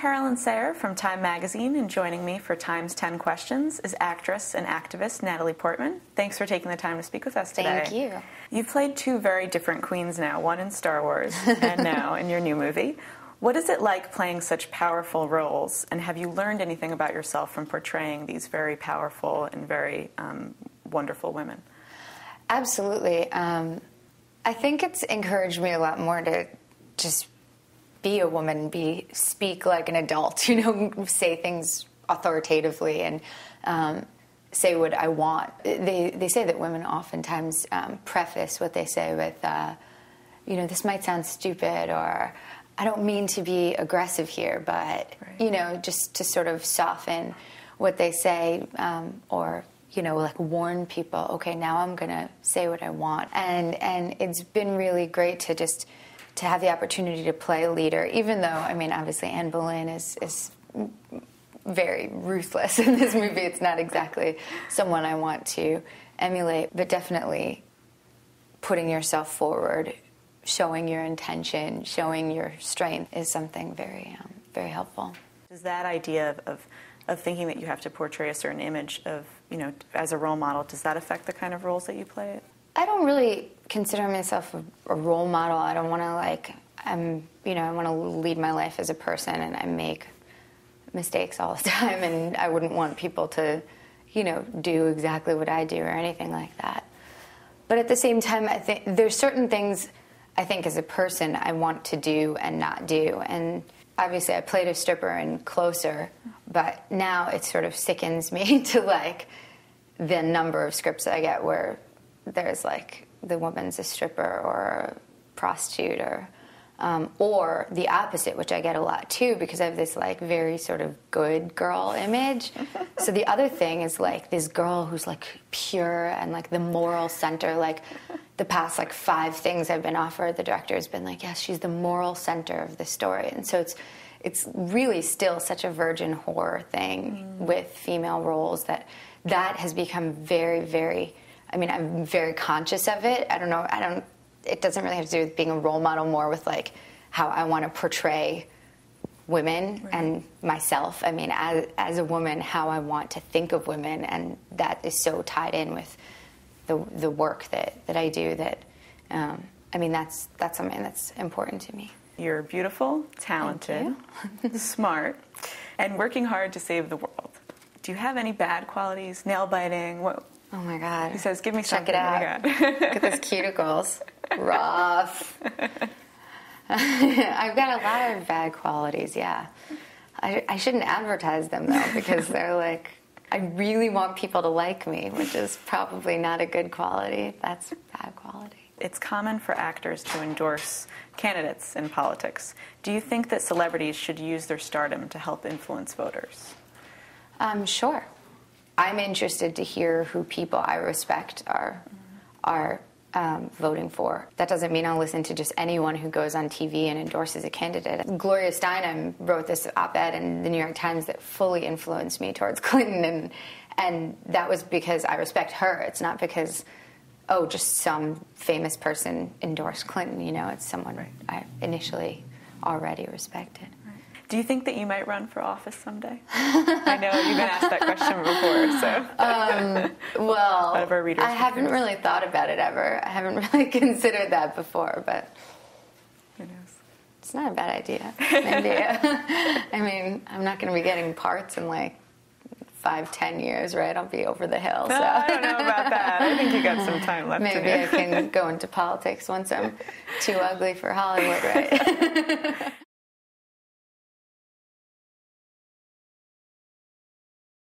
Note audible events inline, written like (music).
Carolyn Sayer from Time Magazine, and joining me for Time's 10 Questions is actress and activist Natalie Portman. Thanks for taking the time to speak with us today. Thank you. You've played two very different queens now, one in Star Wars (laughs) and now in your new movie. What is it like playing such powerful roles, and have you learned anything about yourself from portraying these very powerful and very um, wonderful women? Absolutely. Um, I think it's encouraged me a lot more to just be a woman, be speak like an adult, (laughs) you know, say things authoritatively and um, say what I want. They they say that women oftentimes um, preface what they say with, uh, you know, this might sound stupid or I don't mean to be aggressive here, but right. you know, just to sort of soften what they say um, or you know like warn people okay now i'm going to say what i want and and it's been really great to just to have the opportunity to play a leader, even though, I mean, obviously Anne Boleyn is, is very ruthless (laughs) in this movie. It's not exactly someone I want to emulate, but definitely putting yourself forward, showing your intention, showing your strength is something very, um, very helpful. Is that idea of, of, of thinking that you have to portray a certain image of, you know, as a role model, does that affect the kind of roles that you play? I don't really consider myself a, a role model. I don't want to like I'm you know I want to lead my life as a person, and I make mistakes all the (laughs) time, and I wouldn't want people to you know do exactly what I do or anything like that. But at the same time, I think there's certain things I think as a person I want to do and not do, and obviously I played a stripper in Closer, but now it sort of sickens (laughs) me to like the number of scripts I get where there's like the woman's a stripper or a prostitute or um, or the opposite, which I get a lot too, because I have this like very sort of good girl image. (laughs) so the other thing is like this girl who's like pure and like the moral center. Like the past like five things I've been offered, the director has been like, yes, she's the moral center of the story, and so it's it's really still such a virgin horror thing mm. with female roles that that has become very very I mean, I'm very conscious of it. I don't know. I don't. It doesn't really have to do with being a role model. More with like how I want to portray women right. and myself. I mean, as, as a woman, how I want to think of women, and that is so tied in with the the work that that I do. That um, I mean, that's that's something that's important to me. You're beautiful, talented, you. (laughs) smart, and working hard to save the world. Do you have any bad qualities? Nail biting? What Oh my God. He says, Give me Check something. Check it out. Look at (laughs) those cuticles. Rough. (laughs) I've got a lot of bad qualities, yeah. I, I shouldn't advertise them though, (laughs) because they're like, I really want people to like me, which is probably not a good quality. That's bad quality. It's common for actors to endorse candidates in politics. Do you think that celebrities should use their stardom to help influence voters? Um, sure. I'm interested to hear who people I respect are are um, voting for. That doesn't mean I'll listen to just anyone who goes on TV and endorses a candidate. Gloria Steinem wrote this op-ed in the New York Times that fully influenced me towards (laughs) Clinton, and and that was because I respect her. It's not because oh, just some famous person endorsed Clinton. You know, it's someone right. I initially already respected. Do you think that you might run for office someday? I know you've been asked that question before, so. Um, (laughs) well, I readers. haven't really thought about it ever. I haven't (laughs) really considered that before, but. Who knows? It's not a bad idea. Maybe. (laughs) I mean, I'm not going to be getting parts in like five, ten years, right? I'll be over the hill. So. I don't know about that. I think you got some time left. Maybe I can go into politics once I'm too ugly for Hollywood, right?